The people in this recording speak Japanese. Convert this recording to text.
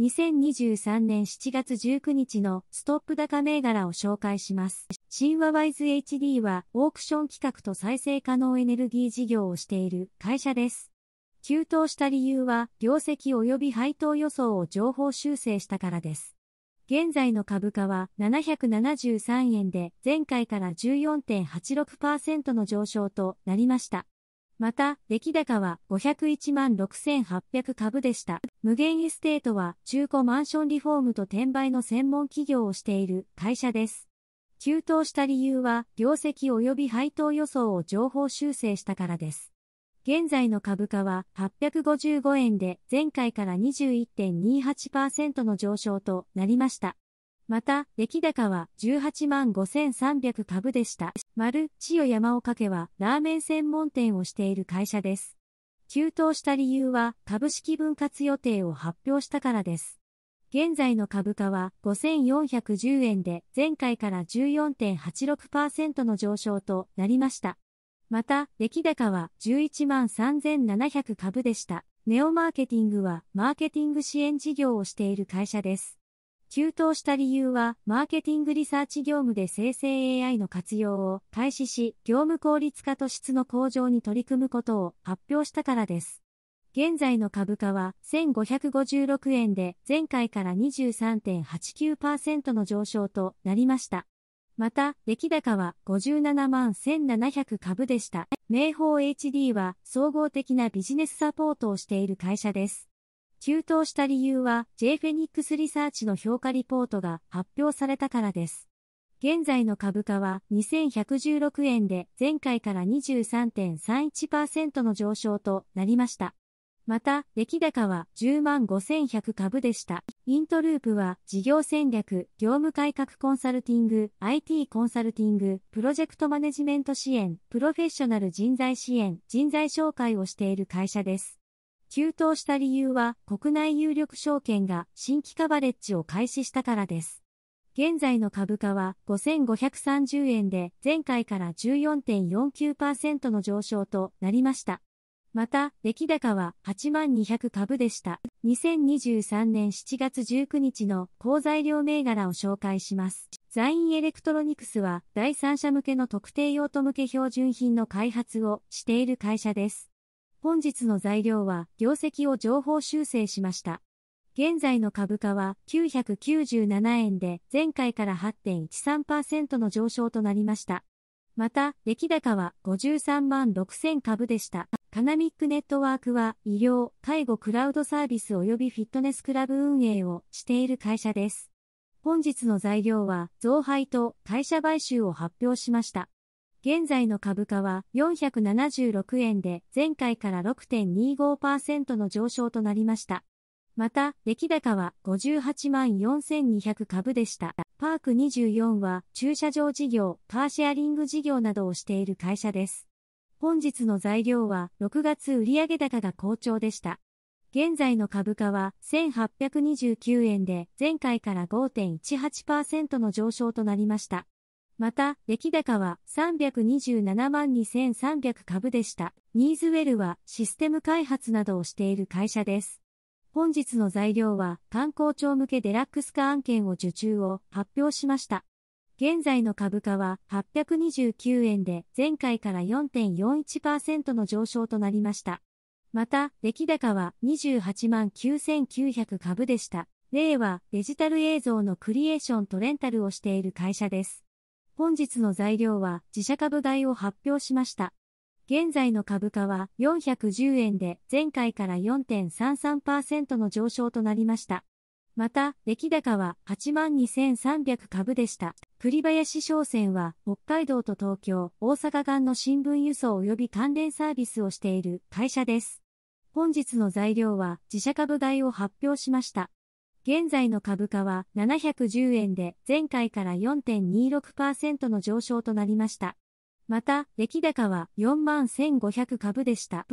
2023年7月19日のストップ高銘柄を紹介します。神話ワイズ HD はオークション企画と再生可能エネルギー事業をしている会社です。急騰した理由は業績及び配当予想を情報修正したからです。現在の株価は773円で前回から14.86%の上昇となりました。また、出来高は501万6800株でした。無限エステートは中古マンションリフォームと転売の専門企業をしている会社です。急騰した理由は、業績及び配当予想を情報修正したからです。現在の株価は855円で、前回から21.28%の上昇となりました。また、出来高は18万5300株でした。丸、千代山岡家はラーメン専門店をしている会社です。急騰した理由は株式分割予定を発表したからです。現在の株価は5410円で前回から14.86%の上昇となりました。また、出来高は11万3700株でした。ネオマーケティングはマーケティング支援事業をしている会社です。急騰した理由は、マーケティングリサーチ業務で生成 AI の活用を開始し、業務効率化と質の向上に取り組むことを発表したからです。現在の株価は1556円で前回から23.89%の上昇となりました。また、出来高は57万1700株でした。明宝 HD は総合的なビジネスサポートをしている会社です。急騰した理由は J フェニックスリサーチの評価リポートが発表されたからです。現在の株価は2116円で前回から23.31%の上昇となりました。また、出来高は10万5100株でした。イントループは事業戦略、業務改革コンサルティング、IT コンサルティング、プロジェクトマネジメント支援、プロフェッショナル人材支援、人材紹介をしている会社です。急騰した理由は国内有力証券が新規カバレッジを開始したからです。現在の株価は5530円で前回から14.49%の上昇となりました。また、出来高は8200株でした。2023年7月19日の高材料銘柄を紹介します。ザインエレクトロニクスは第三者向けの特定用途向け標準品の開発をしている会社です。本日の材料は業績を情報修正しました。現在の株価は997円で前回から8.13%の上昇となりました。また、出来高は53万6000株でした。カナミックネットワークは医療、介護クラウドサービス及びフィットネスクラブ運営をしている会社です。本日の材料は増配と会社買収を発表しました。現在の株価は476円で前回から6.25%の上昇となりました。また、出来高は58万4200株でした。パーク24は駐車場事業、カーシェアリング事業などをしている会社です。本日の材料は6月売上高が好調でした。現在の株価は1829円で前回から5.18%の上昇となりました。また、出来高は327万2300株でした。ニーズウェルはシステム開発などをしている会社です。本日の材料は観光庁向けデラックス化案件を受注を発表しました。現在の株価は829円で前回から4.41%の上昇となりました。また、出来高は28万9900株でした。例はデジタル映像のクリエーションとレンタルをしている会社です。本日の材料は自社株買いを発表しました。現在の株価は410円で前回から4.33%の上昇となりました。また、出来高は82,300株でした。栗林商船は、北海道と東京、大阪間の新聞輸送及び関連サービスをしている会社です。本日の材料は自社株買いを発表しました。現在の株価は710円で前回から4.26%の上昇となりました。また、出来高は41,500株でした。